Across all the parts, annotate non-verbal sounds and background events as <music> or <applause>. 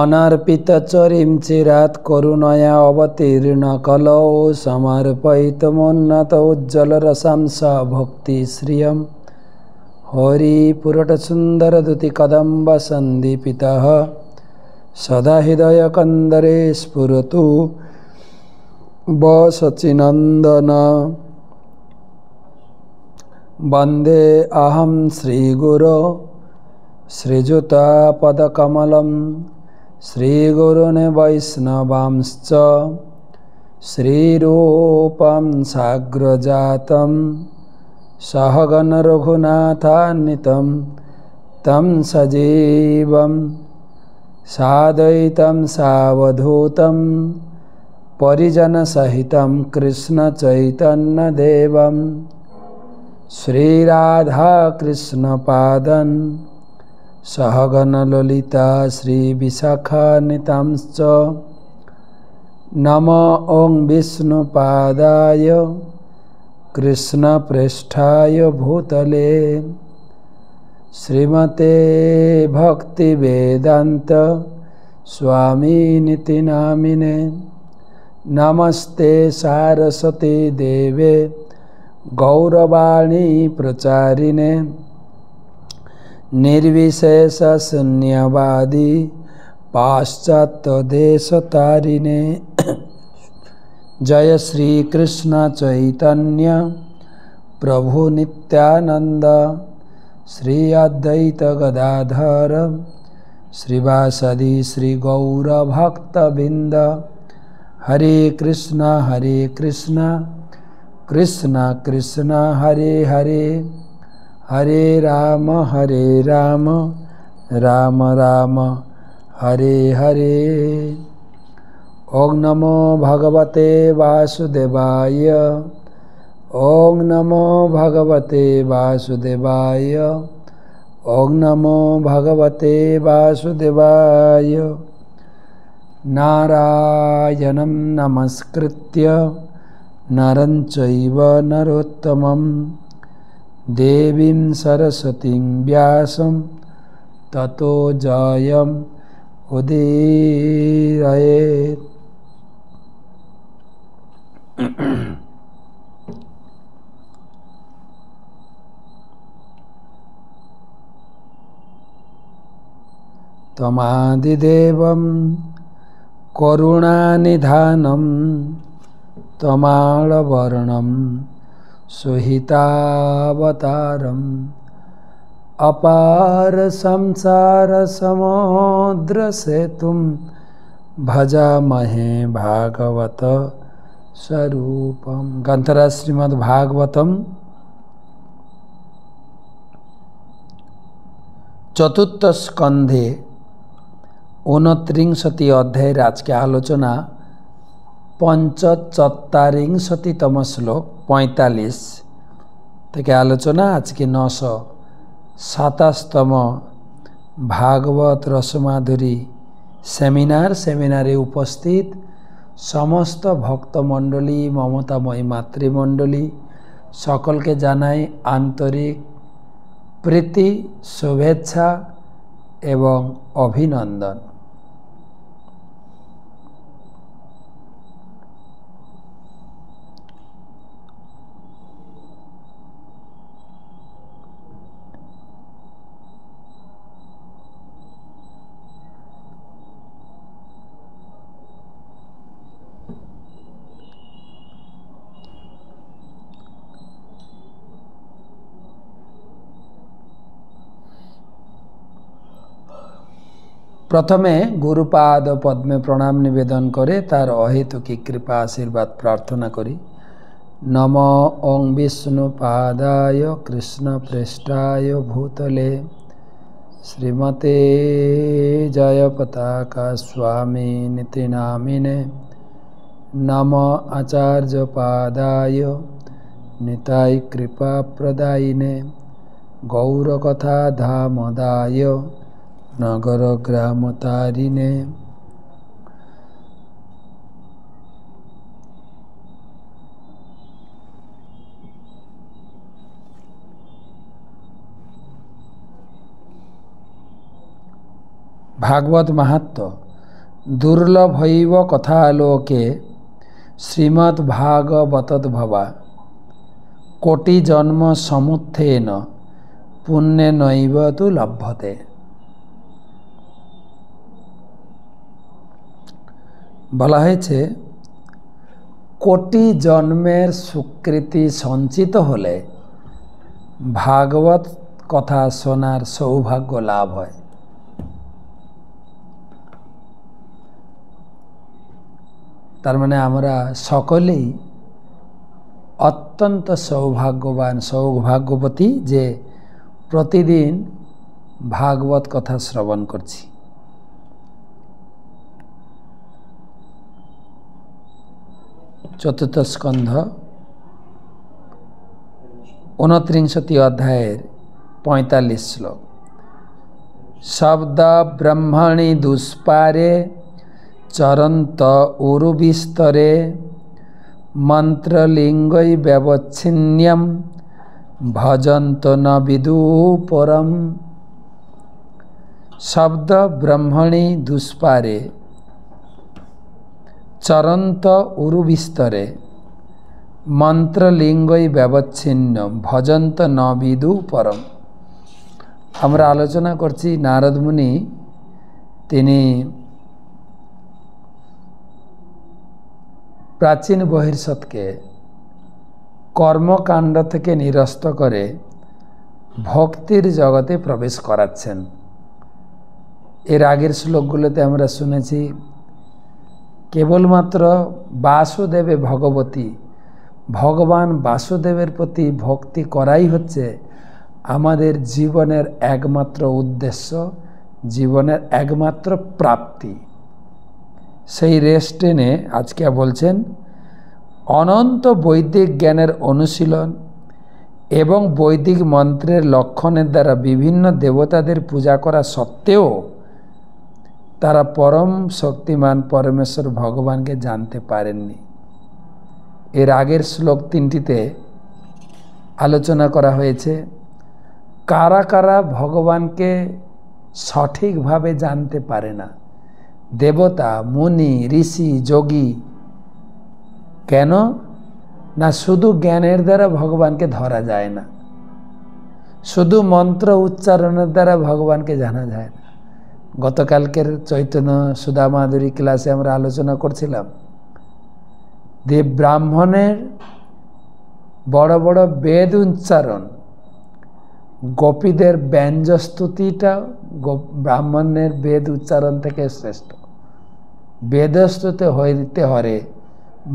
अनर्पित चरिमचिरात् करुणया अवतीर्णकलौ समर्पयितमुन्नत उज्ज्वलरसांस भक्तिश्रियं हरिपुरटसुन्दरदुतिकदम्बसन्दीपितः सदा हृदयकन्दरे स्फुरतु वसचिनन्दन वंदे अहम श्रीगुरो श्रीयुतापदकमलम् श्रीगुरुन् वैष्णवांश्च श्रीरूपं साग्रजातं सहगणरघुनाथान्वितं तं सजीवं सादयितं सावधूतं परिजनसहितं कृष्णचैतन्यदेवं श्रीराधाकृष्णपादन् सहगणललिता श्रीविशाखानितांश्च नम ॐ विष्णुपादाय कृष्णप्रेष्ठाय भूतले श्रीमते भक्तिवेदान्त स्वामिनिति नामिने नमस्ते सारसते देवे गौरवाणी प्रचारिणे निर्विशेष शून्यवादी पाश्चात्य जय श्री कृष्ण चैतन्य प्रभु नित्यानंद श्री अद्वैत गदाधर श्रीवासदि श्री गौरभक्तबिंद हरे कृष्ण हरे कृष्ण कृष्ण कृष्ण हरे हरे हरे राम हरे राम राम राम हरे हरे ओम नमो भगवते वासुदेवाय ओम नमो भगवते वासुदेवाय ओं नमो भगवते वासुदेवाय नारायणं नमस्कृत्य नरं चैव नरोत्तमम् देवीं सरस्वतीं व्यासं ततो जायम् उदीरये तमादिदेवं करुणानिधानं तमाळवर्णम् सुहितावतारम् अपार संसारसमुद्रसेतुं महे भागवत श्रीमद गन्थरा चतुर्थ स्कंधे ऊनत्रिंशति अध्याय आज की आलोचना पंचचत्तारिंशतितम श्लोक পঁয়তাল্লিশ থেকে আলোচনা আজকে নশো সাতাশতম ভাগবত রসমাধুরী সেমিনার সেমিনারে উপস্থিত সমস্ত ভক্তমণ্ডলী মমতাময়ী মাতৃমণ্ডলী সকলকে জানাই আন্তরিক প্রীতি শুভেচ্ছা এবং অভিনন্দন प्रथम गुरुपाद पद्मे प्रणाम नवेदन कै तार अहेतुकी कृपा आशीर्वाद प्रार्थना करी नम ओं विष्णुपादाय कृष्ण पृष्ठाय भूतले श्रीमते जय जयपताका स्वामी नीति नितिनामिने नम आचार्य पादाय निताय कृपा प्रदायिने गौरकथा धामदाय ନଗର ଗ୍ରାମ ତାରିଣେ ଭାଗବତ ମାହାତ୍ମ ଦୁର୍ଲଭୈବ କଥା ଲୋକେ ଶ୍ରୀମଦ୍ ଭାଗବତ ଭବା କୋଟି ଜନ୍ମ ସମୁଥେନ ପୁଣ୍ୟ ନୈବ ତୁ ଲଭତେ বলা হয়েছে কোটি জন্মের স্বীকৃতি সঞ্চিত হলে ভাগবত কথা শোনার সৌভাগ্য লাভ হয় তার মানে আমরা সকলেই অত্যন্ত সৌভাগ্যবান সৌভাগ্যবতী যে প্রতিদিন ভাগবত কথা শ্রবণ করছি চতুর্থ স্কন্ধ ঊনত্রিংশতি অধ্যায়ের পঁয়তাল্লিশ শ্লোক শব্দ ব্রহ্মণি দুষ্পারে চরন্ত উরুবিস্তরে মন্ত্রলিঙ্গই ব্যবচ্ছিন্নম ভজন্ত ন বিদুপরম শব্দ ব্রহ্মণি দুষ্পারে চরন্ত উরুবিস্তরে মন্ত্রলিঙ্গই ব্যবচ্ছিন্ন ভজন্ত নবিদু পরম আমরা আলোচনা করছি নারদমুনি তিনি প্রাচীন বহির্সৎকে কর্মকাণ্ড থেকে নিরস্ত করে ভক্তির জগতে প্রবেশ করাচ্ছেন এর আগের শ্লোকগুলোতে আমরা শুনেছি কেবলমাত্র বাসুদেবে ভগবতী ভগবান বাসুদেবের প্রতি ভক্তি করাই হচ্ছে আমাদের জীবনের একমাত্র উদ্দেশ্য জীবনের একমাত্র প্রাপ্তি সেই রেস্ট এনে আজকে বলছেন অনন্ত বৈদিক জ্ঞানের অনুশীলন এবং বৈদিক মন্ত্রের লক্ষণের দ্বারা বিভিন্ন দেবতাদের পূজা করা সত্ত্বেও তারা পরম শক্তিমান পরমেশ্বর ভগবানকে জানতে পারেননি এর আগের শ্লোক তিনটিতে আলোচনা করা হয়েছে কারা কারা ভগবানকে সঠিকভাবে জানতে পারে না দেবতা মুনি ঋষি যোগী কেন না শুধু জ্ঞানের দ্বারা ভগবানকে ধরা যায় না শুধু মন্ত্র উচ্চারণের দ্বারা ভগবানকে জানা যায় না গতকালকের চৈতন্য সুদামাধুরী ক্লাসে আমরা আলোচনা করছিলাম যে ব্রাহ্মণের বড় বড় বেদ উচ্চারণ গোপীদের ব্যঞ্জস্তুতিটা ব্রাহ্মণের বেদ উচ্চারণ থেকে শ্রেষ্ঠ বেদস্তুতে হইতে হরে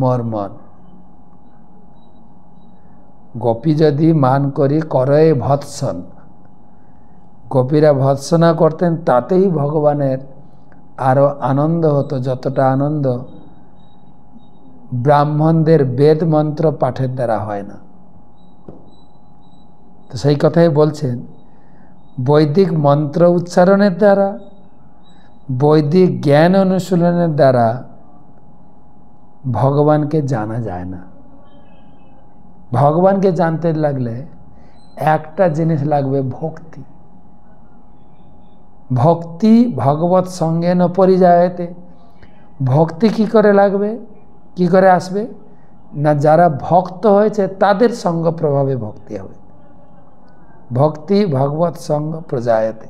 মর মন গোপী যদি মান করি করয়ে ভৎসন কপিরা ভৎসনা করতেন তাতেই ভগবানের আরও আনন্দ হতো যতটা আনন্দ ব্রাহ্মণদের বেদ মন্ত্র পাঠের দ্বারা হয় না তো সেই কথাই বলছেন বৈদিক মন্ত্র উচ্চারণের দ্বারা বৈদিক জ্ঞান অনুশীলনের দ্বারা ভগবানকে জানা যায় না ভগবানকে জানতে লাগলে একটা জিনিস লাগবে ভক্তি ভক্তি ভগবত সঙ্গে ন পরিযায়তে ভক্তি কি করে লাগবে কি করে আসবে না যারা ভক্ত হয়েছে তাদের সঙ্গ প্রভাবে ভক্তি হবে ভক্তি ভগবত সঙ্গ প্রজায়তে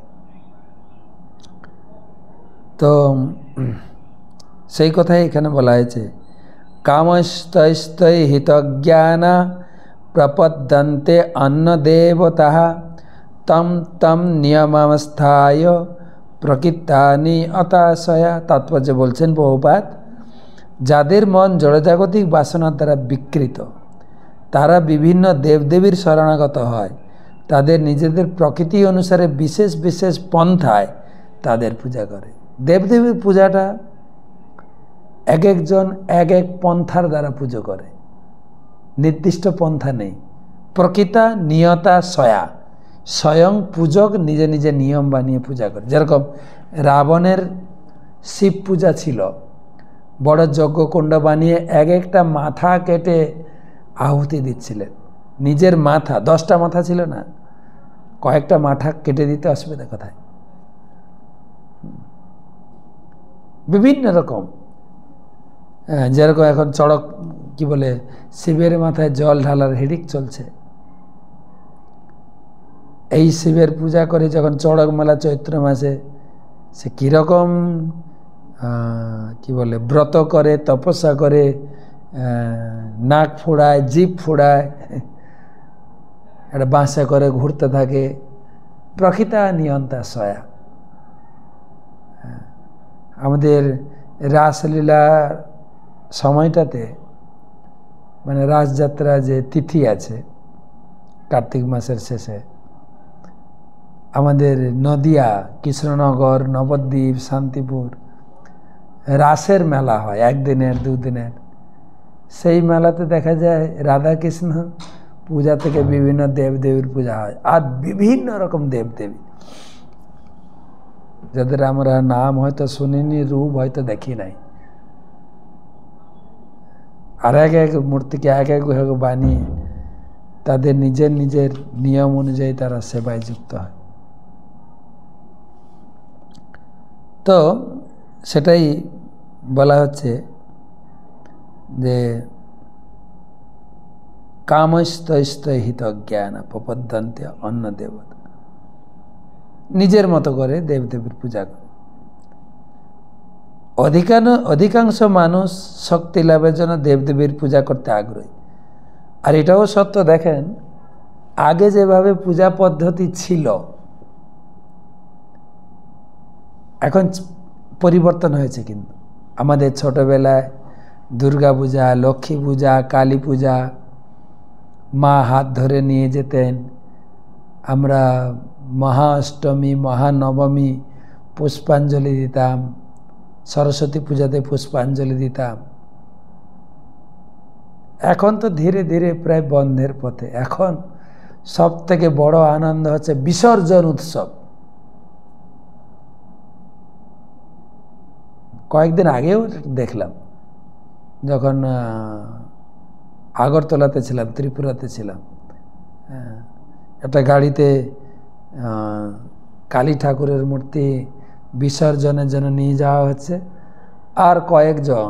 তো সেই কথাই এখানে বলা হয়েছে কামস্তস্তৈ হিতজ্ঞানা প্রপদ্যন্তে অন্নদেবতাহা তম তম নিয়মাবস্থায় প্রকৃতানি অতাশয়া তাৎপর্য বলছেন বহুপাত যাদের মন জড়জাগতিক বাসনার দ্বারা বিকৃত তারা বিভিন্ন দেবদেবীর শরণাগত হয় তাদের নিজেদের প্রকৃতি অনুসারে বিশেষ বিশেষ পন্থায় তাদের পূজা করে দেবদেবীর পূজাটা এক একজন এক এক পন্থার দ্বারা পুজো করে নির্দিষ্ট পন্থা নেই প্রকৃতা নিয়তা সয়া স্বয়ং পূজক নিজে নিজে নিয়ম বানিয়ে পূজা করে যেরকম রাবণের শিব পূজা ছিল বড় যজ্ঞকুণ্ড বানিয়ে এক একটা মাথা কেটে আহুতি দিচ্ছিলেন নিজের মাথা দশটা মাথা ছিল না কয়েকটা মাথা কেটে দিতে অসুবিধা কোথায় বিভিন্ন রকম যেরকম এখন চড়ক কি বলে শিবের মাথায় জল ঢালার হিড়িক চলছে এই শিবের পূজা করে যখন চড়ক মেলা চৈত্র মাসে সে কীরকম কি বলে ব্রত করে তপস্যা করে নাক ফোড়ায় জিপ ফোড়ায় একটা বাঁশে করে ঘুরতে থাকে প্রকৃতা নিয়ন্তা সয়া আমাদের রাসলীলার সময়টাতে মানে রাসযাত্রা যে তিথি আছে কার্তিক মাসের শেষে আমাদের নদিয়া কৃষ্ণনগর নবদ্বীপ শান্তিপুর রাসের মেলা হয় একদিনের দুদিনের সেই মেলাতে দেখা যায় রাধাকৃষ্ণ পূজা থেকে বিভিন্ন দেবদেবীর পূজা হয় আর বিভিন্ন রকম দেবদেবী যাদের আমরা নাম হয়তো শুনিনি রূপ হয়তো দেখি নাই আর এক এক মূর্তিকে এক এক বানিয়ে তাদের নিজের নিজের নিয়ম অনুযায়ী তারা সেবায় যুক্ত হয় তো সেটাই বলা হচ্ছে যে কামস্তস্তহিত জ্ঞান প্রপদ্ধান্তে অন্য দেবতা নিজের মতো করে দেবদেবীর পূজা করে অধিকা অধিকাংশ মানুষ শক্তি লাভের জন্য দেবদেবীর পূজা করতে আগ্রহী আর এটাও সত্য দেখেন আগে যেভাবে পূজা পদ্ধতি ছিল এখন পরিবর্তন হয়েছে কিন্তু আমাদের ছোটোবেলায় দুর্গা পূজা লক্ষ্মী পূজা কালী পূজা মা হাত ধরে নিয়ে যেতেন আমরা মহাষ্টমী মহানবমী পুষ্পাঞ্জলি দিতাম সরস্বতী পূজাতে পুষ্পাঞ্জলি দিতাম এখন তো ধীরে ধীরে প্রায় বন্ধের পথে এখন সব থেকে বড় আনন্দ হচ্ছে বিসর্জন উৎসব কয়েকদিন আগেও দেখলাম যখন আগরতলাতে ছিলাম ত্রিপুরাতে ছিলাম একটা গাড়িতে কালী ঠাকুরের মূর্তি বিসর্জনের জন্য নিয়ে যাওয়া হচ্ছে আর কয়েকজন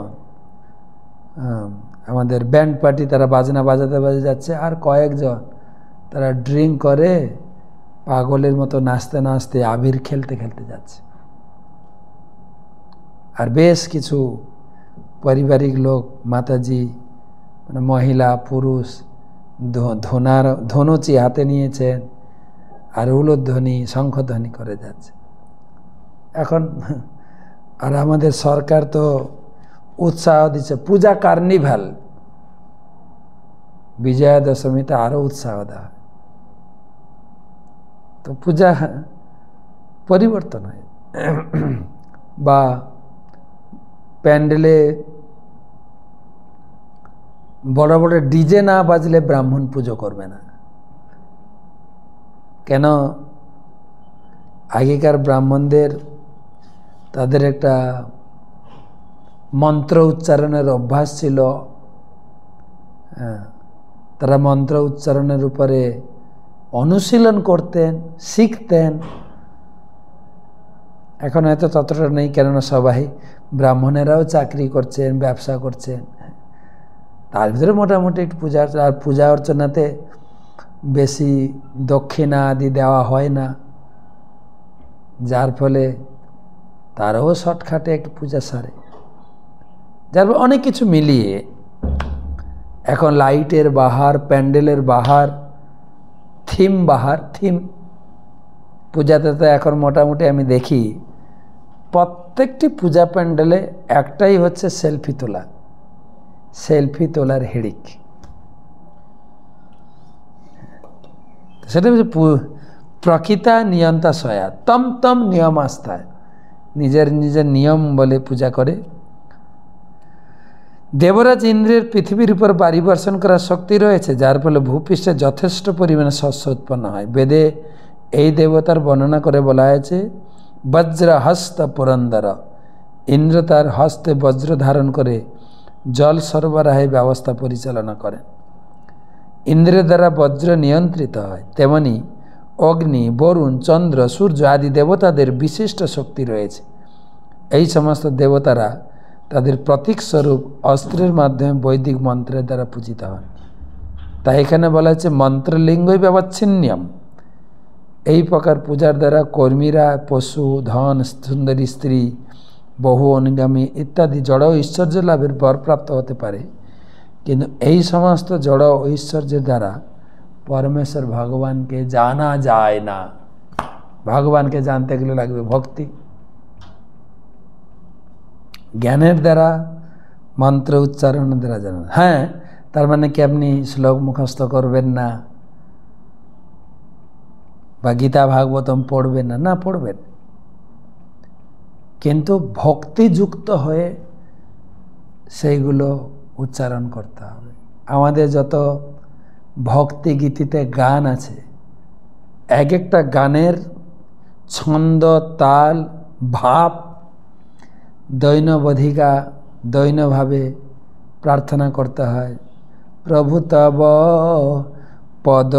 আমাদের ব্যান্ড পার্টি তারা বাজনা বাজাতে বাজে যাচ্ছে আর কয়েকজন তারা ড্রিঙ্ক করে পাগলের মতো নাচতে নাচতে আবির খেলতে খেলতে যাচ্ছে আর বেশ কিছু পারিবারিক লোক মাতাজি মানে মহিলা পুরুষ ধনার ধনুচি হাতে নিয়েছেন আর উলোধ্বনি শঙ্খধ্বনি করে যাচ্ছে এখন <laughs> আর আমাদের সরকার তো উৎসাহ দিচ্ছে পূজা কার্নিভাল বিজয়া দশমীতে আরও উৎসাহ দেওয়া তো পূজা পরিবর্তন হয় <clears throat> বা প্যান্ডেলে বড় বড় ডিজে না বাজলে ব্রাহ্মণ পুজো করবে না কেন আগেকার ব্রাহ্মণদের তাদের একটা মন্ত্র উচ্চারণের অভ্যাস ছিল হ্যাঁ, তারা মন্ত্র উচ্চারণের উপরে অনুশীলন করতেন শিখতেন এখন হয়তো ততটা নেই কেননা সবাই ব্রাহ্মণেরাও চাকরি করছেন ব্যবসা করছেন তার ভিতরে মোটামুটি একটু পূজা আর পূজা অর্চনাতে বেশি দক্ষিণা আদি দেওয়া হয় না যার ফলে তারও শর্টখাটে একটু পূজা সারে যার অনেক কিছু মিলিয়ে এখন লাইটের বাহার প্যান্ডেলের বাহার থিম বাহার থিম পূজাতে তো এখন মোটামুটি আমি দেখি প্রত্যেকটি পূজা প্যান্ডেলে একটাই হচ্ছে সেলফি তোলা সেলফি তোলার হিড়িক সেটা হচ্ছে প্রকৃতা নিয়ন্তা সয়া তম তম নিয়ম আস্থায় নিজের নিজের নিয়ম বলে পূজা করে দেবরাজ ইন্দ্রের পৃথিবীর উপর বাড়ি বর্ষণ করার শক্তি রয়েছে যার ফলে ভূপৃষ্ঠে যথেষ্ট পরিমাণে শস্য উৎপন্ন হয় বেদে এই দেবতার বর্ণনা করে বলা হয়েছে বজ্র হস্ত পুরন্দর ইন্দ্র তার হস্তে বজ্র ধারণ করে জল সরবরাহে ব্যবস্থা পরিচালনা করেন ইন্দ্রের দ্বারা বজ্র নিয়ন্ত্রিত হয় তেমনি অগ্নি বরুণ চন্দ্র সূর্য আদি দেবতাদের বিশিষ্ট শক্তি রয়েছে এই সমস্ত দেবতারা তাদের প্রতীক স্বরূপ অস্ত্রের মাধ্যমে বৈদিক মন্ত্রের দ্বারা পূজিত হন তাই এখানে বলা হচ্ছে মন্ত্রলিঙ্গই ব্যবচ্ছিন্নম এই প্রকার পূজার দ্বারা করমিরা পশু ধন সুন্দরী স্ত্রী বহু অনুগামী ইত্যাদি জড় ঐশ্বর্য লাভের পর প্রাপ্ত হতে পারে কিন্তু এই সমস্ত জড় ঐশ্বর্য দ্বারা পরমেশ্বর ভগবানকে জানা যায় না ভগবানকে জানতে লাগে ভক্তি জ্ঞানের দ্বারা মন্ত্র উচ্চারণ দ্বারা জান হ্যাঁ তার মানে কি আপনি স্লোগ মুখস্থ করবেন না বা গীতা ভাগবতম পড়বেন না না পড়বেন কিন্তু ভক্তিযুক্ত হয়ে সেইগুলো উচ্চারণ করতে হবে আমাদের যত ভক্তি গীতিতে গান আছে এক একটা গানের ছন্দ তাল ভাব দৈনবধিকা দৈনভাবে প্রার্থনা করতে হয় প্রভু তব পদ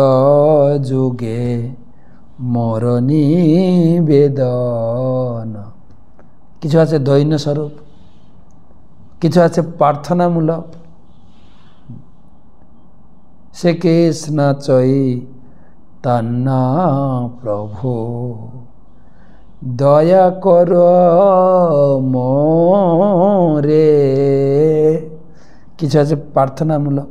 যুগে মরণী বেদন কিছু আছে দৈন্য স্বরূপ কিছু আছে প্রার্থনামূলক সে কৃষ্ণ চৈ তান্না প্রভু দয়া কর মরে কিছু আছে প্রার্থনামূলক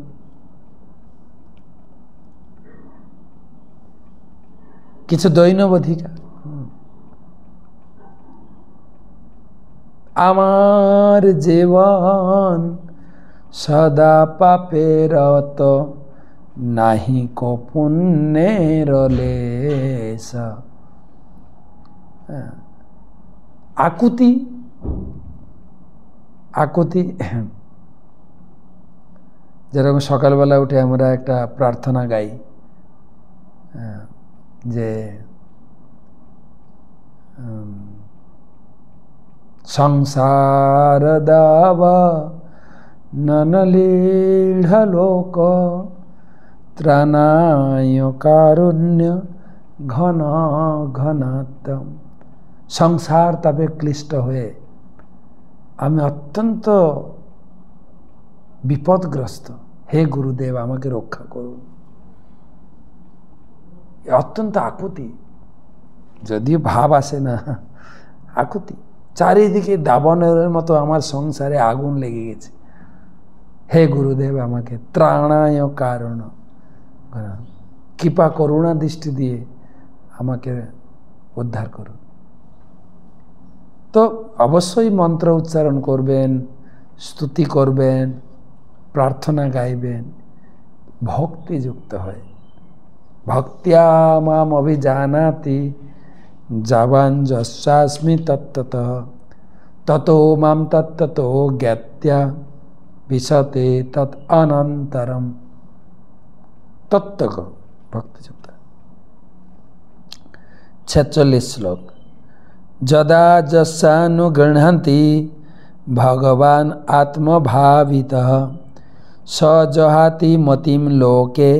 কিছু দৈনব অধিকার আমার জীবন সদা পাপের অত নাহি কপুণ্যের লেশ হ্যাঁ। আকুতি আকুতি যেরকম সকালবেলা উঠে আমরা একটা প্রার্থনা গাই হ্যাঁ যে সংসার দাবা ননলীঢ়লোক ত্রাণায় কারুণ্য ঘন ঘনাত্ম সংসার তবে ক্লিষ্ট হয়ে আমি অত্যন্ত বিপদগ্রস্ত হে গুরুদেব আমাকে রক্ষা করুন অত্যন্ত আকুতি যদিও ভাব আসে না আকুতি চারিদিকে দাবনের মতো আমার সংসারে আগুন লেগে গেছে হে গুরুদেব আমাকে ত্রাণায় কারণ কৃপা করুণা দৃষ্টি দিয়ে আমাকে উদ্ধার করুন তো অবশ্যই মন্ত্র উচ্চারণ করবেন স্তুতি করবেন প্রার্থনা গাইবেন ভক্তিযুক্ত হয় भक्त्या माम अभिजानाति जावांजस्मी तत्ततः ततो माम तत्ततो ज्ञात्या विशते तत् अनंतरम भक्ति छचलिस श्लोक जदा जस्सानुगृहती भगवान भावित स जहाति मतिम लोके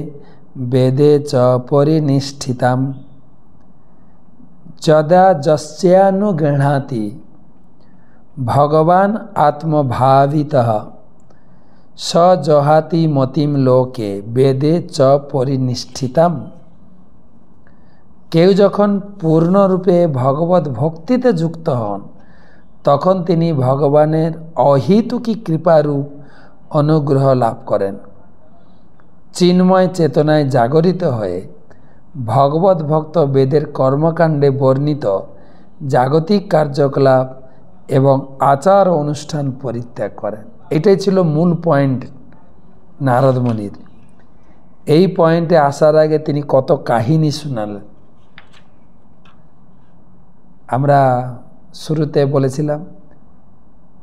বেদে চ পরিনিষ্ঠিতাম যদা যস্যানুগৃহাতি ভগবান আত্মভাবিত সজহাতি মতিম লোকে বেদে চ পরিনিষ্ঠিতাম কেউ যখন পূর্ণরূপে ভগবত ভক্তিতে যুক্ত হন তখন তিনি ভগবানের অহিতুকি কৃপারূপ অনুগ্রহ লাভ করেন চিন্ময় চেতনায় জাগরিত হয়ে ভগবত ভক্ত বেদের কর্মকাণ্ডে বর্ণিত জাগতিক কার্যকলাপ এবং আচার অনুষ্ঠান পরিত্যাগ করেন এটাই ছিল মূল পয়েন্ট নারদমণির এই পয়েন্টে আসার আগে তিনি কত কাহিনী শোনালেন আমরা শুরুতে বলেছিলাম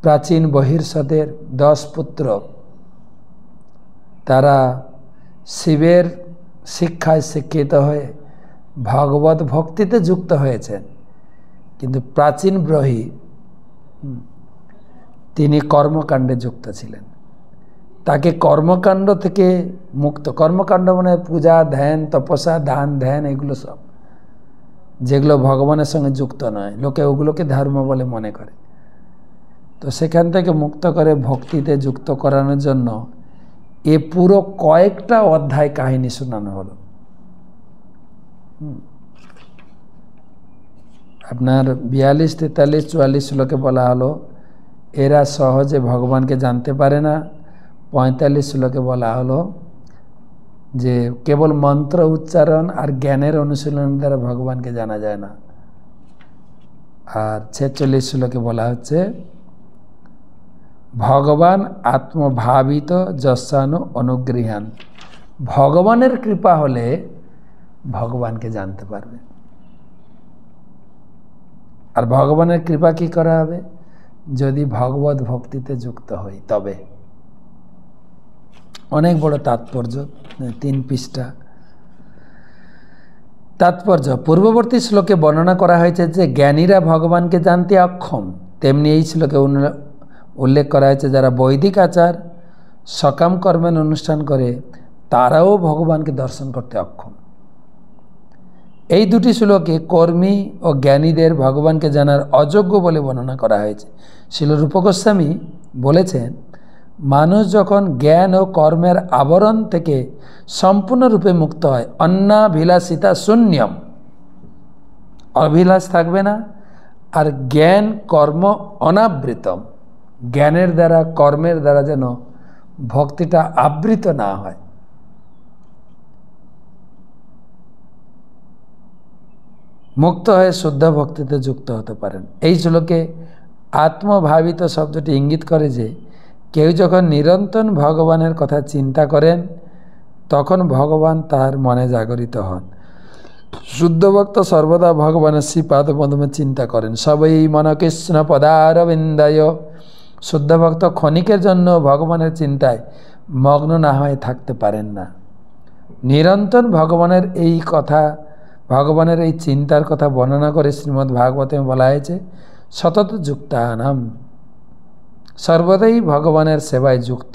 প্রাচীন বহির্ষদের দশ পুত্র তারা শিবের শিক্ষায় শিক্ষিত হয়ে ভগবত ভক্তিতে যুক্ত হয়েছেন কিন্তু প্রাচীন ব্রহী তিনি কর্মকাণ্ডে যুক্ত ছিলেন তাকে কর্মকাণ্ড থেকে মুক্ত কর্মকাণ্ড মানে পূজা ধ্যান তপস্যা দান ধ্যান এগুলো সব যেগুলো ভগবানের সঙ্গে যুক্ত নয় লোকে ওগুলোকে ধর্ম বলে মনে করে তো সেখান থেকে মুক্ত করে ভক্তিতে যুক্ত করানোর জন্য এ পুরো কয়েকটা অধ্যায় কাহিনী শোনানো হলো আপনার বিয়াল্লিশ তেতাল্লিশ চুয়াল্লিশ শ্লোকে বলা হলো এরা সহজে ভগবানকে জানতে পারে না পঁয়তাল্লিশ শ্লোকে বলা হলো যে কেবল মন্ত্র উচ্চারণ আর জ্ঞানের অনুশীলন দ্বারা ভগবানকে জানা যায় না আর ছেচল্লিশ শ্লোকে বলা হচ্ছে ভগবান আত্মভাবিত যশানু অনুগৃহান ভগবানের কৃপা হলে ভগবানকে জানতে পারবে আর ভগবানের কৃপা কি করা হবে যদি ভগবত ভক্তিতে যুক্ত হই তবে অনেক বড় তাৎপর্য তিন পৃষ্ঠা তাৎপর্য পূর্ববর্তী শ্লোকে বর্ণনা করা হয়েছে যে জ্ঞানীরা ভগবানকে জানতে অক্ষম তেমনি এই শ্লোকে উল্লেখ করা হয়েছে যারা বৈদিক আচার সকাম কর্মের অনুষ্ঠান করে তারাও ভগবানকে দর্শন করতে অক্ষম এই দুটি শ্লোকে কর্মী ও জ্ঞানীদের ভগবানকে জানার অযোগ্য বলে বর্ণনা করা হয়েছে শিল রূপগোস্বামী বলেছেন মানুষ যখন জ্ঞান ও কর্মের আবরণ থেকে সম্পূর্ণরূপে মুক্ত হয় ভিলাসিতা শূন্যম অভিলাষ থাকবে না আর জ্ঞান কর্ম অনাবৃতম জ্ঞানের দ্বারা কর্মের দ্বারা যেন ভক্তিটা আবৃত না হয় মুক্ত হয়ে শুদ্ধ ভক্তিতে যুক্ত হতে পারেন এই শ্লোকে আত্মভাবিত শব্দটি ইঙ্গিত করে যে কেউ যখন নিরন্তন ভগবানের কথা চিন্তা করেন তখন ভগবান তার মনে জাগরিত হন শুদ্ধ ভক্ত সর্বদা ভগবানের শ্রীপাদ পদমে চিন্তা করেন সবই মন কৃষ্ণ পদারবিন্দয় শুদ্ধভক্ত ক্ষণিকের জন্য ভগবানের চিন্তায় মগ্ন না হয়ে থাকতে পারেন না নিরন্তর ভগবানের এই কথা ভগবানের এই চিন্তার কথা বর্ণনা করে শ্রীমদ্ ভাগবতে বলা হয়েছে সতত যুক্তানাম সর্বদাই ভগবানের সেবায় যুক্ত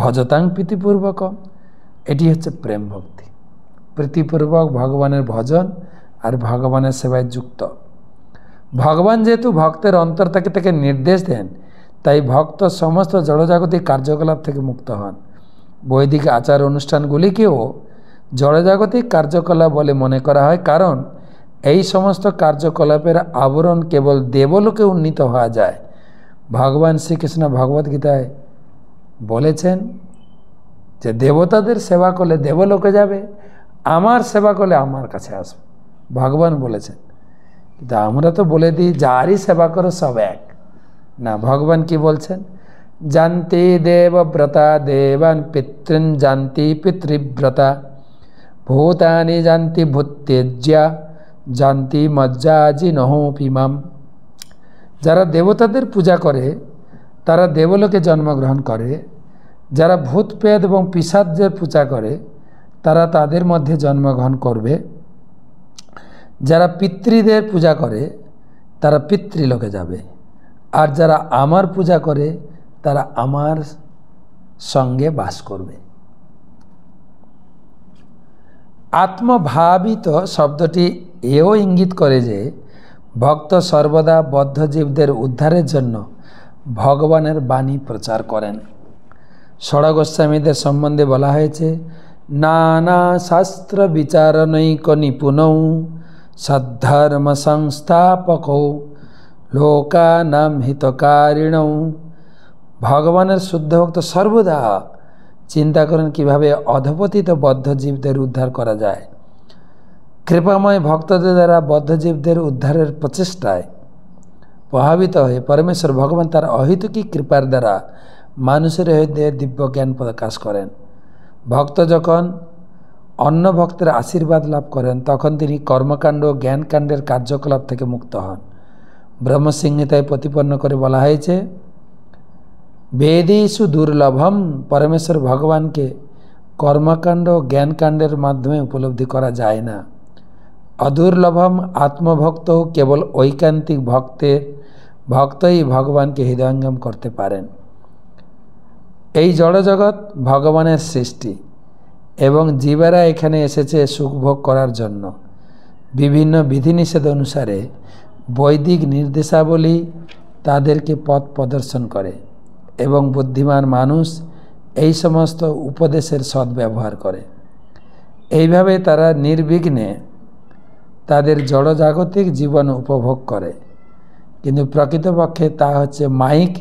ভজতাং প্রীতিপূর্বক এটি হচ্ছে প্রেম ভক্তি প্রীতিপূর্বক ভগবানের ভজন আর ভগবানের সেবায় যুক্ত ভগবান যেহেতু ভক্তের অন্তর থেকে তাকে নির্দেশ দেন তাই ভক্ত সমস্ত জড়জাগতিক কার্যকলাপ থেকে মুক্ত হন বৈদিক আচার অনুষ্ঠানগুলিকেও জড়জাগতিক কার্যকলাপ বলে মনে করা হয় কারণ এই সমস্ত কার্যকলাপের আবরণ কেবল দেবলোকে উন্নীত হওয়া যায় ভগবান শ্রীকৃষ্ণ ভগবদ্গীতায় বলেছেন যে দেবতাদের সেবা করলে দেবলোকে যাবে আমার সেবা করলে আমার কাছে আসবে ভগবান বলেছেন কিন্তু আমরা তো বলে দিই যারই সেবা করো সব এক না ভগবান কি বলছেন জানতি দেবব্রতা দেবান পিতৃন জানতি পিতৃব্রতা ভূতানি জানতি ভূতেজ্যা জানতি মজ্জাজি পিমাম যারা দেবতাদের পূজা করে তারা দেবলোকে জন্মগ্রহণ করে যারা ভূতপেদ এবং পিসাজ্যের পূজা করে তারা তাদের মধ্যে জন্মগ্রহণ করবে যারা পিতৃদের পূজা করে তারা পিতৃলোকে যাবে আর যারা আমার পূজা করে তারা আমার সঙ্গে বাস করবে আত্মভাবিত শব্দটি এও ইঙ্গিত করে যে ভক্ত সর্বদা বদ্ধজীবদের উদ্ধারের জন্য ভগবানের বাণী প্রচার করেন ষড়গোস্বামীদের সম্বন্ধে বলা হয়েছে নানা শাস্ত্র বিচারনৈক নিপুণ সদ্ধর্ম সংস্থাপক লোকানাম হিতকারিণ ভগবানের শুদ্ধ ভক্ত সর্বদা চিন্তা করেন কিভাবে অধপতিত বদ্ধজীবদের উদ্ধার করা যায় কৃপাময় ভক্তদের দ্বারা বদ্ধজীবদের উদ্ধারের প্রচেষ্টায় প্রভাবিত হয়ে পরমেশ্বর ভগবান তার অহিতুকী কৃপার দ্বারা মানুষের হৃদয়ে দিব্য জ্ঞান প্রকাশ করেন ভক্ত যখন অন্য ভক্তের আশীর্বাদ লাভ করেন তখন তিনি কর্মকাণ্ড জ্ঞানকাণ্ডের কার্যকলাপ থেকে মুক্ত হন ব্রহ্মসিংহিতায় প্রতিপন্ন করে বলা হয়েছে বেদেশু দুর্লভম পরমেশ্বর ভগবানকে কর্মকাণ্ড ও জ্ঞানকাণ্ডের মাধ্যমে উপলব্ধি করা যায় না অদুর্লভম আত্মভক্ত কেবল ঐকান্তিক ভক্তের ভক্তই ভগবানকে হৃদয়ঙ্গম করতে পারেন এই জড়জগৎ ভগবানের সৃষ্টি এবং জীবেরা এখানে এসেছে সুখভোগ করার জন্য বিভিন্ন বিধিনিষেধ অনুসারে বৈদিক নির্দেশাবলী তাদেরকে পথ প্রদর্শন করে এবং বুদ্ধিমান মানুষ এই সমস্ত উপদেশের সদ্ব্যবহার করে এইভাবে তারা নির্বিঘ্নে তাদের জড়জাগতিক জীবন উপভোগ করে কিন্তু প্রকৃতপক্ষে তা হচ্ছে মাইক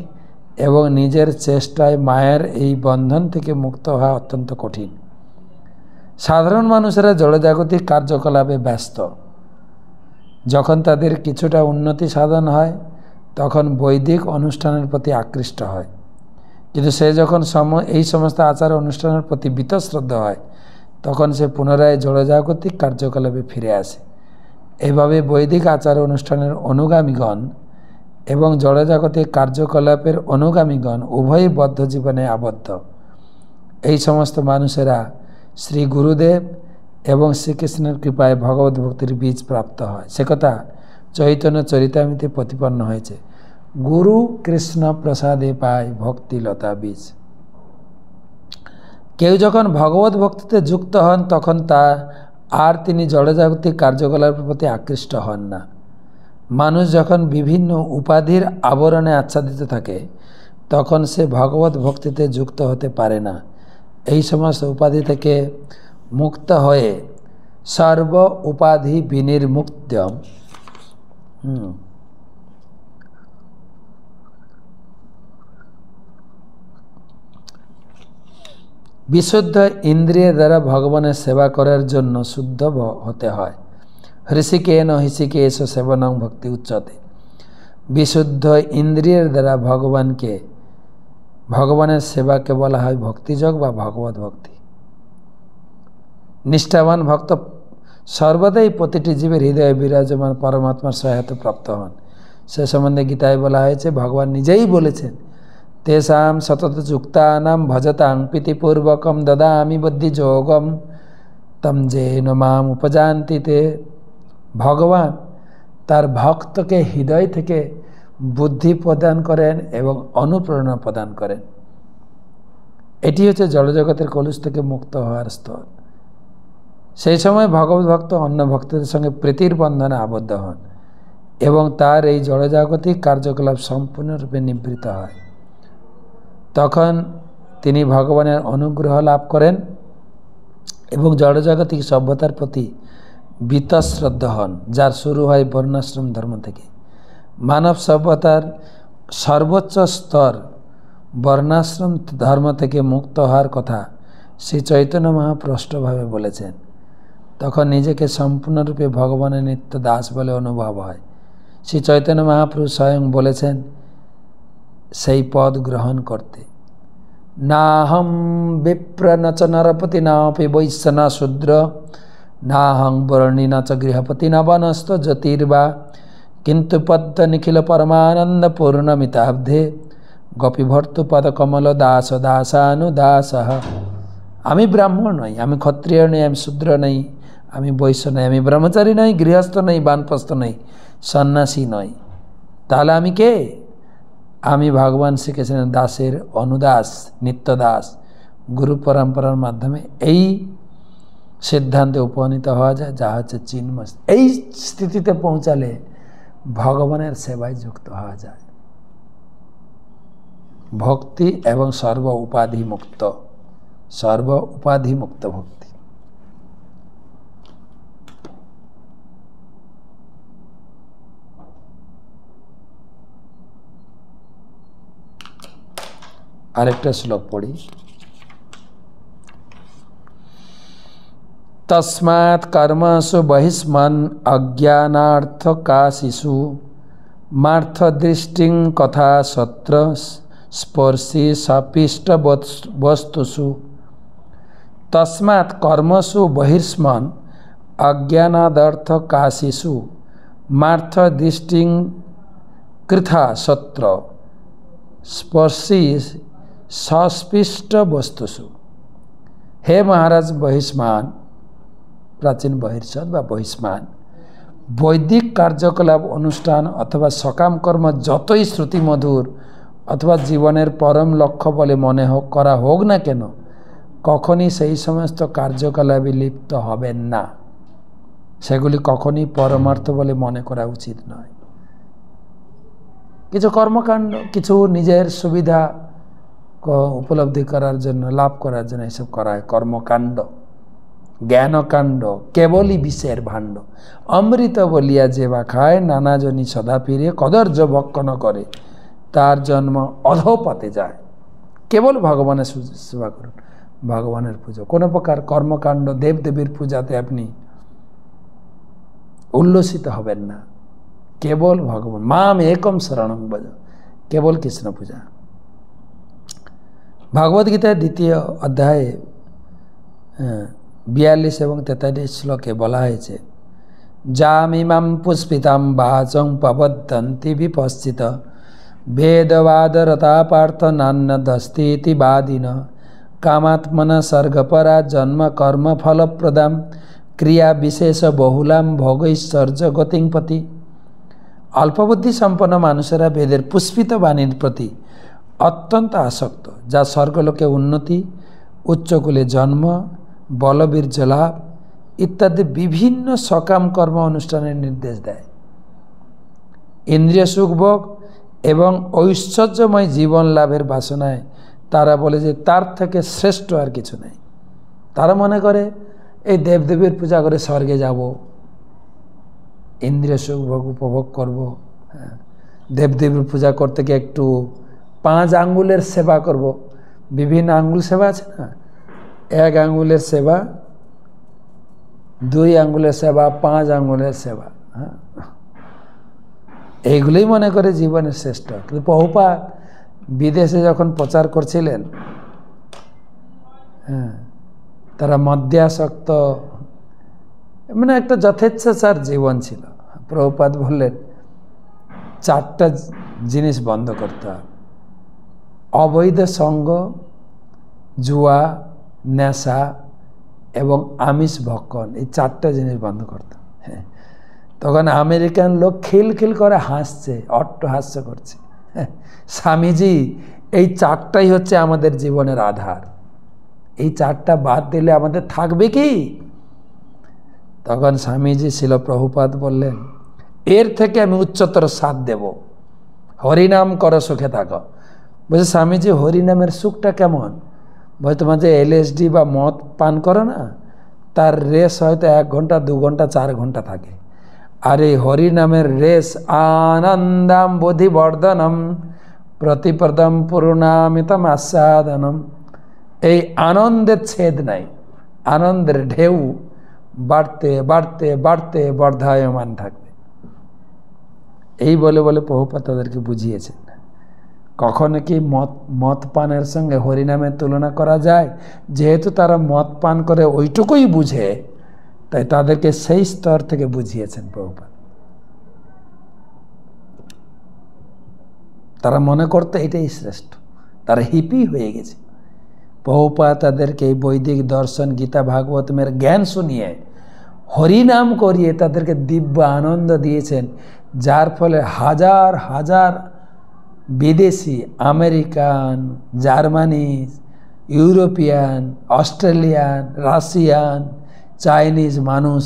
এবং নিজের চেষ্টায় মায়ের এই বন্ধন থেকে মুক্ত হওয়া অত্যন্ত কঠিন সাধারণ মানুষেরা জড়জাগতিক কার্যকলাপে ব্যস্ত যখন তাদের কিছুটা উন্নতি সাধন হয় তখন বৈদিক অনুষ্ঠানের প্রতি আকৃষ্ট হয় কিন্তু সে যখন সম এই সমস্ত আচার অনুষ্ঠানের প্রতি বিতশ্রদ্ধ হয় তখন সে পুনরায় জড়জাগতিক কার্যকলাপে ফিরে আসে এভাবে বৈদিক আচার অনুষ্ঠানের অনুগামীগণ এবং জড়জাগতিক কার্যকলাপের অনুগামীগণ উভয়ই বদ্ধ জীবনে আবদ্ধ এই সমস্ত মানুষেরা শ্রী গুরুদেব এবং শ্রীকৃষ্ণের কৃপায় ভগবত ভক্তির বীজ প্রাপ্ত হয় সে কথা চৈতন্য চরিতামিতে প্রতিপন্ন হয়েছে গুরু কৃষ্ণ প্রসাদে পায় ভক্তিলতা বীজ কেউ যখন ভগবত ভক্তিতে যুক্ত হন তখন তা আর তিনি জড়জাগতিক কার্যকলাপের প্রতি আকৃষ্ট হন না মানুষ যখন বিভিন্ন উপাধির আবরণে আচ্ছাদিত থাকে তখন সে ভগবত ভক্তিতে যুক্ত হতে পারে না এই সমস্ত উপাধি থেকে মুক্ত হয়ে সর্ব উপাধি বিনির্মুক্ত বিশুদ্ধ ইন্দ্রিয় দ্বারা ভগবানের সেবা করার জন্য শুদ্ধ হতে হয় হৃষিকে হৃষিকে হৃষিকেশ সেবনং ভক্তি উচ্চতে বিশুদ্ধ ইন্দ্রিয়ের দ্বারা ভগবানকে ভগবানের সেবাকে বলা হয় ভক্তিযোগ বা ভগবত ভক্তি নিষ্ঠাবান ভক্ত সর্বদাই প্রতিটি জীবের হৃদয়ে বিরাজমান পরমাত্মার সহায়তা প্রাপ্ত হন সে সম্বন্ধে গীতায় বলা হয়েছে ভগবান নিজেই বলেছেন তেষাম সতত যুক্তানাম ভজতাং প্রীতিপূর্বকম দদা আমি বুদ্ধি যোগম তম যে নমাম উপজান্তিতে ভগবান তার ভক্তকে হৃদয় থেকে বুদ্ধি প্রদান করেন এবং অনুপ্রেরণা প্রদান করেন এটি হচ্ছে জলজগতের কলুষ থেকে মুক্ত হওয়ার স্তর সেই সময় ভগবত ভক্ত অন্য ভক্তদের সঙ্গে প্রীতির বন্ধনে আবদ্ধ হন এবং তার এই জড়জাগতিক কার্যকলাপ সম্পূর্ণরূপে নিবৃত হয় তখন তিনি ভগবানের অনুগ্রহ লাভ করেন এবং জড়জাগতিক সভ্যতার প্রতি বিতশ্রদ্ধ হন যার শুরু হয় বর্ণাশ্রম ধর্ম থেকে মানব সভ্যতার সর্বোচ্চ স্তর বর্ণাশ্রম ধর্ম থেকে মুক্ত হওয়ার কথা শ্রী চৈতন্য মহাপ্রষ্টভাবে বলেছেন তখন নিজেকে সম্পূর্ণরূপে ভগবানের নিত্য দাস বলে অনুভব হয় শ্রী চৈতন্য মহাপ্রভু স্বয়ং বলেছেন সেই পদ গ্রহণ করতে নাহম বিপ্র নচ নরপতি নাপি বৈশ্য না শূদ্র নাহং বরণী নচ গৃহপতি না বনস্ত জ্যোতির্বা কিন্তু পদ্ম নিখিল পরমানন্দ পূর্ণমিতাব্ধে পদ কমল দাস দাস আমি ব্রাহ্মণ নই আমি ক্ষত্রিয় নই আমি শূদ্র নই আমি বৈশ্য নাই আমি ব্রহ্মচারী নই গৃহস্থ নই বানপ্রস্থ নই সন্ন্যাসী নই তাহলে আমি কে আমি ভগবান শ্রীকৃষ্ণের দাসের অনুদাস নিত্যদাস গুরু পরম্পরার মাধ্যমে এই সিদ্ধান্তে উপনীত হওয়া যায় যা হচ্ছে চিন্ময় এই স্থিতিতে পৌঁছালে ভগবানের সেবায় যুক্ত হওয়া যায় ভক্তি এবং সর্ব উপাধি মুক্ত সর্ব উপাধিমুক্ত ভক্তি आरेक श्लोक पढि तस्मा कर्मसु बहिष्मन मार्थ दृष्टिं कथा मार्थदृष्टिथा सत्र स्पर्शिसपिष्ट वस्सु तस्मा कर्मसु बहिष्मन मार्थ दृष्टिं मार्थदृष्टिकृ सत्र स्पर्शिस সস্পিষ্ট বস্তুসু হে মহারাজ বহিষ্মান প্রাচীন বহির্ষদ বা বহিষ্মান বৈদিক কার্যকলাপ অনুষ্ঠান অথবা সকাম কর্ম যতই শ্রুতিমধুর অথবা জীবনের পরম লক্ষ্য বলে মনে হোক করা হোক না কেন কখনই সেই সমস্ত কার্যকলাপে লিপ্ত হবেন না সেগুলি কখনই পরমার্থ বলে মনে করা উচিত নয় কিছু কর্মকাণ্ড কিছু নিজের সুবিধা উপলব্ধি করার জন্য লাভ করার জন্য এসব করা হয় কর্মকাণ্ড জ্ঞানকাণ্ড কেবলই বিষের ভাণ্ড অমৃত বলিয়া যে বা খায় নানাজনী সদা ফিরে কদর্য ভক্ষণ করে তার জন্ম অধপাতে যায় কেবল ভগবানের সেবা করুন ভগবানের পুজো কোনো প্রকার কর্মকাণ্ড দেবদেবীর পূজাতে আপনি উল্লসিত হবেন না কেবল ভগবান মাম একম শরণ কেবল কৃষ্ণ পূজা गीता द्वितीय अध्याए बयालिस ए तेतालिस श्लोके बलाहछे जाम पुष्पिता वाचङप्दन्ती विपश्चित भेदवादरता पार्थ नान्नस्तिन कामात्मना सर्गपरा जन्म कर्म कर्मफलप्रदा क्रिया विशेष बहुला अल्पबुद्धि संपन्न मानुसरा भेदेर पुष्पितवाणी प्रति অত্যন্ত আসক্ত যা স্বর্গলোকে উন্নতি উচ্চকুলে জন্ম বলবীর জলাভ ইত্যাদি বিভিন্ন সকাম কর্ম অনুষ্ঠানের নির্দেশ দেয় ইন্দ্রিয় সুখভোগ এবং ঐশ্বর্যময় জীবন লাভের বাসনায় তারা বলে যে তার থেকে শ্রেষ্ঠ আর কিছু নেই তারা মনে করে এই দেবদেবীর পূজা করে স্বর্গে যাব ইন্দ্রিয় সুখভোগ উপভোগ করব হ্যাঁ। দেবদেবীর পূজা করতে গিয়ে একটু পাঁচ আঙ্গুলের সেবা করব। বিভিন্ন আঙ্গুল সেবা আছে না এক আঙ্গুলের সেবা দুই আঙ্গুলের সেবা পাঁচ আঙ্গুলের সেবা হ্যাঁ এইগুলোই মনে করে জীবনের শ্রেষ্ঠ কিন্তু বহুপা বিদেশে যখন প্রচার করছিলেন হ্যাঁ তারা মদ্যাসক্ত মানে একটা যথেচ্ছাচার জীবন ছিল প্রভুপাত বললেন চারটা জিনিস বন্ধ করতে হবে অবৈধ সঙ্গ জুয়া নেশা এবং আমিষ ভক্ষণ এই চারটা জিনিস বন্ধ করতাম হ্যাঁ তখন আমেরিকান লোক খিলখিল করে হাসছে অট্ট হাস্য করছে হ্যাঁ। স্বামীজি এই চারটাই হচ্ছে আমাদের জীবনের আধার এই চারটা বাদ দিলে আমাদের থাকবে কি তখন স্বামীজি ছিল প্রভুপাত বললেন এর থেকে আমি উচ্চতর সাথ দেব হরিনাম করো সুখে থাকো বলছে স্বামীজি হরিনামের সুখটা কেমন বলে তোমার যে এলএসডি বা মদ পান করো না তার রেস হয়তো এক ঘন্টা দু ঘন্টা চার ঘন্টা থাকে আর এই হরিনামের রেস আনন্দাম বোধিবর্ধনম প্রতিপদম পুরুণামিতম আস্বাদনম এই আনন্দের ছেদ নাই আনন্দের ঢেউ বাড়তে বাড়তে বাড়তে বর্ধায়মান থাকবে এই বলে বলে প্রভুপাত তাদেরকে বুঝিয়েছেন কখনো কি মদ মদ পানের সঙ্গে হরিনামের তুলনা করা যায় যেহেতু তারা মদ পান করে ওইটুকুই বুঝে তাই তাদেরকে সেই স্তর থেকে বুঝিয়েছেন প্রভুপাত তারা মনে করতে এটাই শ্রেষ্ঠ তারা হিপি হয়ে গেছে বহুপা তাদেরকে এই বৈদিক দর্শন গীতা ভাগবতমের জ্ঞান শুনিয়ে হরিনাম করিয়ে তাদেরকে দিব্য আনন্দ দিয়েছেন যার ফলে হাজার হাজার বিদেশি আমেরিকান জার্মানিজ ইউরোপিয়ান অস্ট্রেলিয়ান রাশিয়ান চাইনিজ মানুষ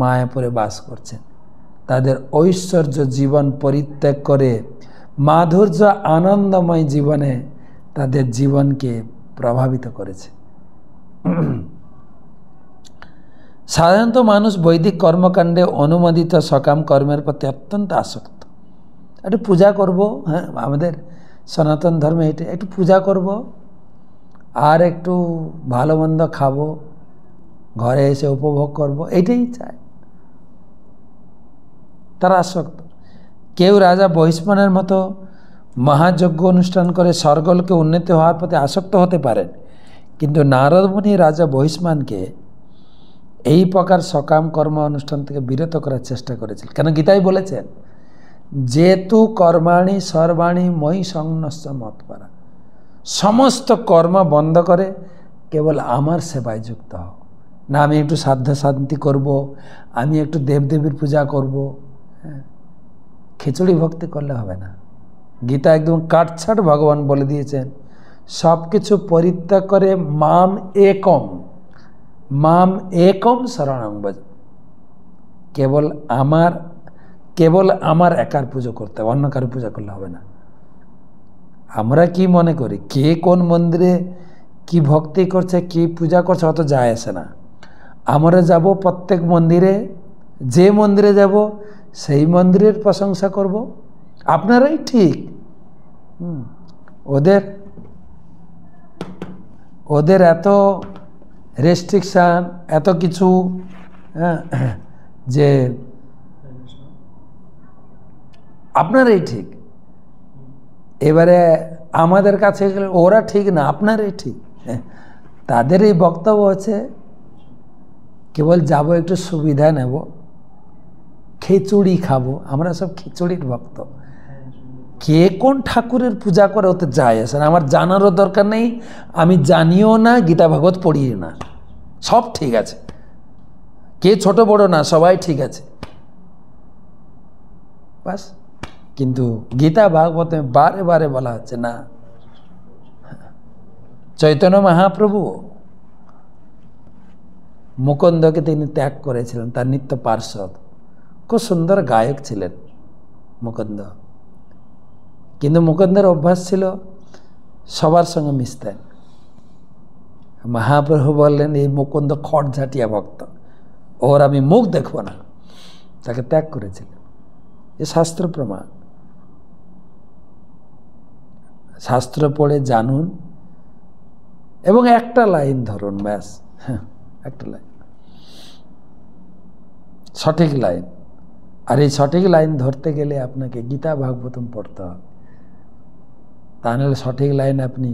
মায়াপুরে বাস করছেন তাদের ঐশ্বর্য জীবন পরিত্যাগ করে মাধুর্য আনন্দময় জীবনে তাদের জীবনকে প্রভাবিত করেছে সাধারণত মানুষ বৈদিক কর্মকাণ্ডে অনুমোদিত সকাম কর্মের প্রতি অত্যন্ত আসক্ত একটু পূজা করব হ্যাঁ আমাদের সনাতন ধর্মে এটা একটু পূজা করব আর একটু ভালো মন্দ খাবো ঘরে এসে উপভোগ করব এটাই চায় তারা আসক্ত কেউ রাজা বহিষ্মানের মতো মহাযজ্ঞ অনুষ্ঠান করে স্বর্গলকে উন্নীত হওয়ার প্রতি আসক্ত হতে পারেন কিন্তু নারদমণি রাজা বহিষ্মানকে এই প্রকার সকাম কর্ম অনুষ্ঠান থেকে বিরত করার চেষ্টা করেছিলেন কেন গীতাই বলেছেন যেহেতু কর্মাণী সর্বাণী মই সংনস্য মত করা সমস্ত কর্ম বন্ধ করে কেবল আমার সেবায় যুক্ত হও না আমি একটু সাধ্য শান্তি করব আমি একটু দেবদেবীর পূজা করব হ্যাঁ খিচুড়ি ভক্তি করলে হবে না গীতা একদম কাটছাট ভগবান বলে দিয়েছেন সব কিছু পরিত্যাগ করে মাম একম মাম একম শরণাঙ্গ কেবল আমার কেবল আমার একার পুজো করতে হবে অন্য কারো পূজা করলে হবে না আমরা কি মনে করি কে কোন মন্দিরে কি ভক্তি করছে কি পূজা করছে অত যায় আসে না আমরা যাব প্রত্যেক মন্দিরে যে মন্দিরে যাব সেই মন্দিরের প্রশংসা করব আপনারাই ঠিক ওদের ওদের এত রেস্ট্রিকশান এত কিছু হ্যাঁ, যে আপনারাই ঠিক এবারে আমাদের কাছে গেলে ওরা ঠিক না আপনারাই ঠিক তাদের এই বক্তব্য হচ্ছে কেবল যাব একটু সুবিধা নেব খিচুড়ি খাবো আমরা সব খিচুড়ির ভক্ত কে কোন ঠাকুরের পূজা করে ওতে যায় আসে না আমার জানারও দরকার নেই আমি জানিও না গীতা ভাগবত পড়িও না সব ঠিক আছে কে ছোট বড় না সবাই ঠিক আছে বাস কিন্তু গীতা ভাগবতে বারে বারে বলা হচ্ছে না চৈতন্য মহাপ্রভু মুকুন্দকে তিনি ত্যাগ করেছিলেন তার নিত্য পার্শ্বদ খুব সুন্দর গায়ক ছিলেন মুকুন্দ কিন্তু মুকুন্দের অভ্যাস ছিল সবার সঙ্গে মিশতেন মহাপ্রভু বললেন এই মুকুন্দ খট ভক্ত ওর আমি মুখ দেখব না তাকে ত্যাগ করেছিলেন এ শাস্ত্র প্রমাণ শাস্ত্র পড়ে জানুন এবং একটা লাইন ধরুন ব্যাস একটা লাইন সঠিক লাইন আর এই সঠিক লাইন ধরতে গেলে আপনাকে গীতা ভাগবতম পড়তে হবে তা নাহলে সঠিক লাইন আপনি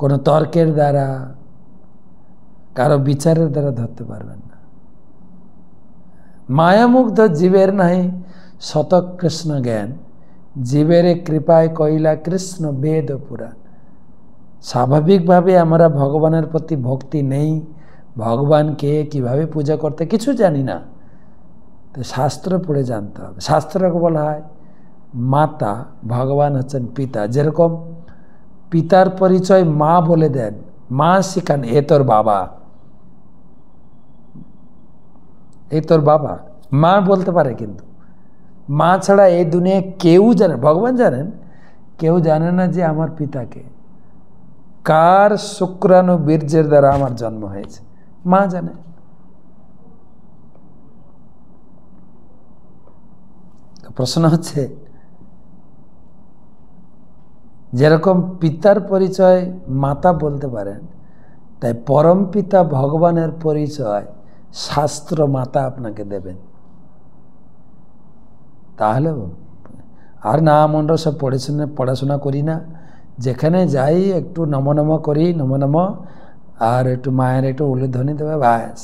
কোনো তর্কের দ্বারা কারো বিচারের দ্বারা ধরতে পারবেন না মায়ামুগ্ধ জীবের নাই শতকৃষ্ণ জ্ঞান জীবেরে কৃপায় কইলা কৃষ্ণ বেদ পুরা স্বাভাবিকভাবে আমরা ভগবানের প্রতি ভক্তি নেই ভগবানকে কিভাবে পূজা করতে কিছু জানি না তো শাস্ত্র পড়ে জানতে হবে শাস্ত্রকে বলা হয় মাতা ভগবান হচ্ছেন পিতা যেরকম পিতার পরিচয় মা বলে দেন মা শিখান এ তোর বাবা এ তোর বাবা মা বলতে পারে কিন্তু মা ছাড়া এই দুনিয়ায় কেউ জানে ভগবান জানেন কেউ জানে না যে আমার পিতাকে কার শুক্রাণু বীর্যের দ্বারা আমার জন্ম হয়েছে মা জানে প্রশ্ন হচ্ছে যেরকম পিতার পরিচয় মাতা বলতে পারেন তাই পরম পিতা ভগবানের পরিচয় শাস্ত্র মাতা আপনাকে দেবেন তাহলে আর না আমরা সব পড়াশোনা পড়াশোনা করি না যেখানে যাই একটু নম নম করি নম নম আর একটু মায়ের একটু উল্লেধ্বনি দেবে ব্যাস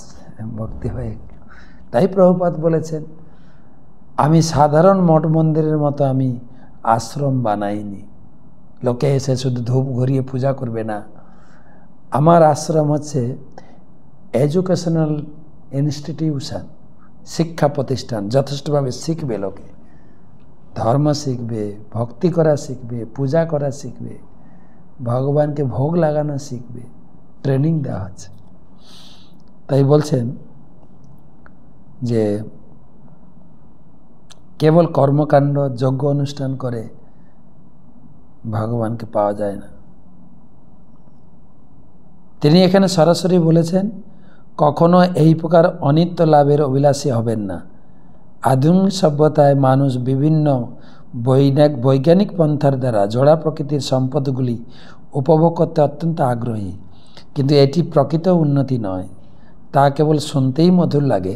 ভক্তি হয়ে তাই প্রভুপাত বলেছেন আমি সাধারণ মঠ মন্দিরের মতো আমি আশ্রম বানাইনি লোকে এসে শুধু ধূপ ঘুরিয়ে পূজা করবে না আমার আশ্রম হচ্ছে এজুকেশনাল ইনস্টিটিউশন শিক্ষা প্রতিষ্ঠান যথেষ্টভাবে শিখবে লোকে ধর্ম শিখবে ভক্তি করা শিখবে পূজা করা শিখবে ভগবানকে ভোগ লাগানো শিখবে ট্রেনিং দেওয়া হচ্ছে তাই বলছেন যে কেবল কর্মকাণ্ড যজ্ঞ অনুষ্ঠান করে ভগবানকে পাওয়া যায় না তিনি এখানে সরাসরি বলেছেন কখনো এই প্রকার অনিত্য লাভের অভিলাষী হবেন না আধুনিক সভ্যতায় মানুষ বিভিন্ন বৈজ্ঞানিক বৈজ্ঞানিক পন্থার দ্বারা জোড়া প্রকৃতির সম্পদগুলি উপভোগ করতে অত্যন্ত আগ্রহী কিন্তু এটি প্রকৃত উন্নতি নয় তা কেবল শুনতেই মধুর লাগে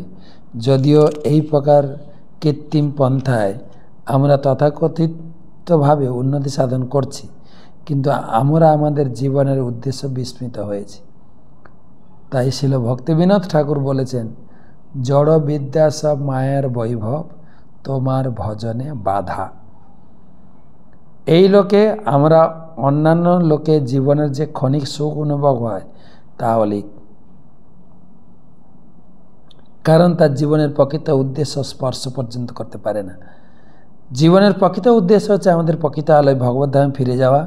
যদিও এই প্রকার কৃত্রিম পন্থায় আমরা তথাকথিতভাবে উন্নতি সাধন করছি কিন্তু আমরা আমাদের জীবনের উদ্দেশ্য বিস্মৃত হয়েছি তাই ছিল ভক্তিবিনোদ ঠাকুর বলেছেন জড়বিদ্যা সব মায়ের বৈভব তোমার ভজনে বাধা এই লোকে আমরা অন্যান্য লোকে জীবনের যে ক্ষণিক সুখ অনুভব হয় তা অলিক কারণ তার জীবনের প্রকৃত উদ্দেশ্য স্পর্শ পর্যন্ত করতে পারে না জীবনের প্রকৃত উদ্দেশ্য হচ্ছে আমাদের প্রকৃত আলোয় ভগবদ্ধামে ফিরে যাওয়া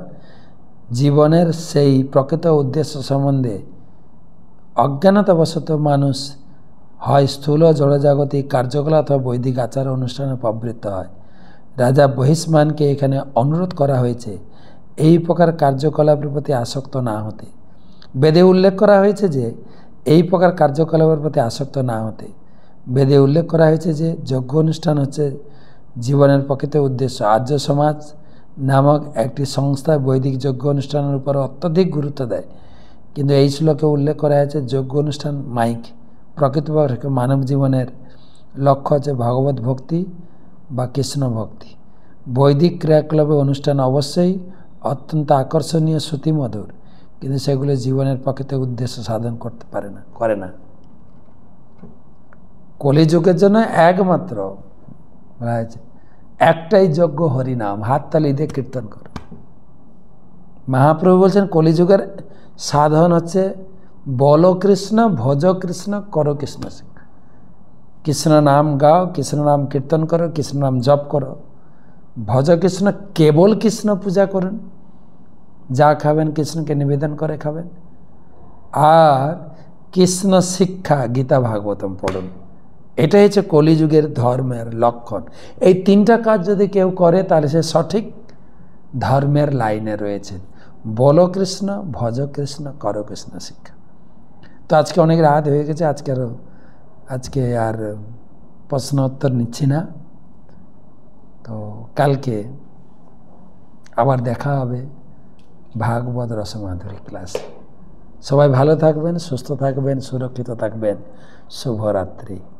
জীবনের সেই প্রকৃত উদ্দেশ্য সম্বন্ধে অজ্ঞানতাবশত মানুষ হয় স্থূল জড়জাগতিক কার্যকলাপ বা বৈদিক আচার অনুষ্ঠানে প্রবৃত্ত হয় রাজা বহিষ্মানকে এখানে অনুরোধ করা হয়েছে এই প্রকার কার্যকলাপের প্রতি আসক্ত না হতে বেদে উল্লেখ করা হয়েছে যে এই প্রকার কার্যকলাপের প্রতি আসক্ত না হতে বেদে উল্লেখ করা হয়েছে যে যজ্ঞ অনুষ্ঠান হচ্ছে জীবনের প্রকৃত উদ্দেশ্য আর্য সমাজ নামক একটি সংস্থা বৈদিক যজ্ঞ অনুষ্ঠানের উপর অত্যধিক গুরুত্ব দেয় কিন্তু এই শ্লোকে উল্লেখ করা হয়েছে যজ্ঞ অনুষ্ঠান মাইক প্রকৃতপক্ষে মানব জীবনের লক্ষ্য হচ্ছে ভগবত ভক্তি বা কৃষ্ণ ভক্তি বৈদিক ক্রিয়াকলাপে অনুষ্ঠান অবশ্যই অত্যন্ত আকর্ষণীয় শ্রুতিমধুর কিন্তু সেগুলো জীবনের প্রকৃত উদ্দেশ্য সাধন করতে পারে না করে না কলিযুগের জন্য একমাত্র একটাই যোগ্য হরিনাম হাততালি দিয়ে কীর্তন কর মহাপ্রভু বলছেন কলিযুগের সাধন হচ্ছে বলো কৃষ্ণ ভজ কৃষ্ণ করো কৃষ্ণ સિંહ কৃষ্ণ নাম গাও কৃষ্ণ নাম কীর্তন করো কৃষ্ণ নাম জপ করো ভজ কৃষ্ণ কেবল কৃষ্ণ পূজা করেন যা খাবেন কৃষ্ণকে নিবেদন করে খাবেন আর কৃষ্ণ শিক্ষা গীতা ভাগবতম পড়ুন এটাই হচ্ছে কলিযুগের ধর্মের লক্ষণ এই তিনটা কাজ যদি কেউ করে তাহলে সে সঠিক ধর্মের লাইনে রয়েছে বলো কৃষ্ণ ভজ কৃষ্ণ করো কৃষ্ণ শিক্ষা তো আজকে অনেক রাত হয়ে গেছে আজকে আরও আজকে আর প্রশ্ন উত্তর নিচ্ছি না তো কালকে আবার দেখা হবে ভাগবত রসমাধুরী ক্লাস সবাই ভালো থাকবেন সুস্থ থাকবেন সুরক্ষিত থাকবেন শুভরাত্রি